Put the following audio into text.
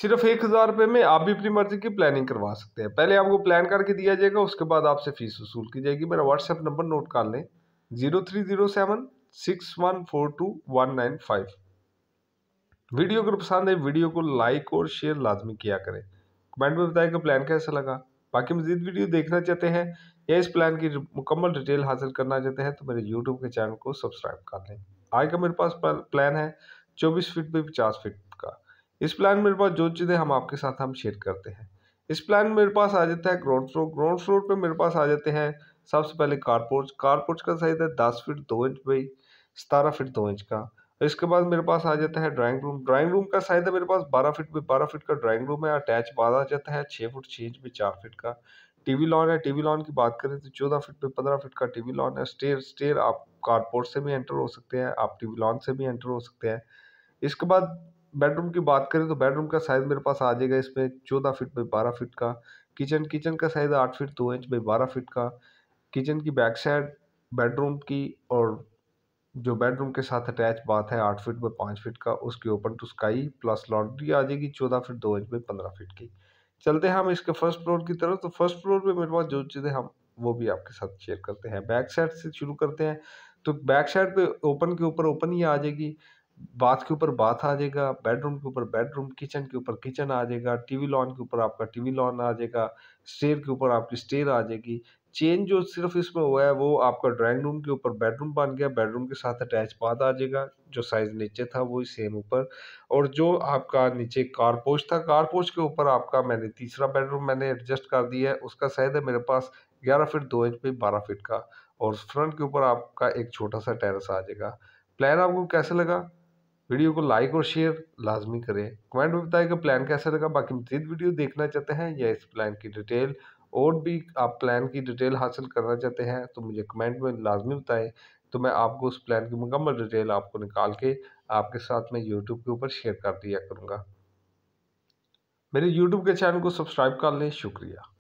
सिर्फ एक हज़ार रुपये में आप भी अपनी मर्जी की प्लानिंग करवा सकते हैं पहले आपको प्लान करके दिया जाएगा उसके बाद आपसे फ़ीस वसूल की जाएगी मेरा व्हाट्सएप नंबर नोट कर लें zero three zero seven six one four two one nine five video अगर पसंद है वीडियो को लाइक और शेयर लाजमी किया करें कमेंट में बताएं कि प्लान कैसा लगा बाकी मजीद वीडियो देखना चाहते हैं या इस प्लान की मुकम्मल डिटेल हासिल करना चाहते हैं तो मेरे यूट्यूब के चैनल को सब्सक्राइब कर लें आज का मेरे पास प्लान है चौबीस फिट बाई पचास फिट का इस प्लान मेरे पास जो चीज़ें हम आपके साथ हम शेयर करते हैं इस प्लान में मेरे पास आ जाता है ग्राउंड फ्लोर ग्राउंड फ्लोर पे मेरे पास आ जाते हैं सबसे पहले कारपोर्च कारपोर्च का साइज़ है दस फीट दो इंच बाई सतारह फीट दो इंच का इसके बाद मेरे पास आ जाता है ड्राइंग रूम ड्राइंग रूम का साइज़ है मेरे पास बारह फीट बाई बारह फीट का ड्राइंग रूम है अटैच बाद आ जाता है छः फुट छः इंच बाई चार फिट का वी लॉन है वी लॉन की बात करें तो चौदह फिट पर पंद्रह फिट का वी लॉन है स्टेयर स्टेयर आप कारपोर्ट से भी एंटर हो सकते हैं आप वी लॉन से भी एंटर हो सकते हैं इसके बाद बेडरूम की बात करें तो बेडरूम का साइज़ मेरे पास आ जाएगा इसमें चौदह फिट बाई बारह फिट का किचन किचन का साइज़ आठ फिट दो इंच बाई बारह फिट का किचन की बैक साइड बेडरूम की और जो बेडरूम के साथ अटैच बात है आठ फिट बाई पाँच फिट का उसकी open to sky plus laundry आ जाएगी चौदह फिट दो इंच बाई पंद्रह फिट की चलते हैं हम इसके फर्स्ट फ्लोर की तरफ तो फर्स्ट फ्लोर पर मेरे पास जो चीज़ें हम वो भी आपके साथ शेयर करते हैं बैक साइड से शुरू करते हैं तो बैक साइड पे ओपन के ऊपर ओपन ही आ जाएगी बाथ के ऊपर बाथ आ जाएगा बेडरूम के ऊपर बेडरूम किचन के ऊपर किचन आ जाएगा टीवी लॉन के ऊपर आपका टीवी लॉन आ जाएगा स्टेयर के ऊपर आपकी स्टेयर आ जाएगी चेंज जो सिर्फ इसमें हुआ है वो आपका ड्राइंग रूम के ऊपर बेडरूम बन गया बेडरूम के साथ अटैच बाथ आ जाएगा जो साइज़ नीचे था वो सेम ऊपर और जो आपका नीचे कारपोश था कारपोश के ऊपर आपका मैंने तीसरा बेडरूम मैंने एडजस्ट कर दिया है उसका साइज़ है मेरे पास ग्यारह फिट दो इंच पे बारह फिट का और फ्रंट के ऊपर आपका एक छोटा सा टेरेस आ जाएगा प्लान आपको कैसे लगा वीडियो को लाइक और शेयर लाजमी करें कमेंट में बताएं कि प्लान कैसा लगा बाकी मजीद वीडियो देखना चाहते हैं या इस प्लान की डिटेल और भी आप प्लान की डिटेल हासिल करना चाहते हैं तो मुझे कमेंट में लाजमी बताएं तो मैं आपको उस प्लान की मुकम्मल डिटेल आपको निकाल के आपके साथ में यूट्यूब के ऊपर शेयर कर दिया करूँगा मेरे यूट्यूब के चैनल को सब्सक्राइब कर लें शुक्रिया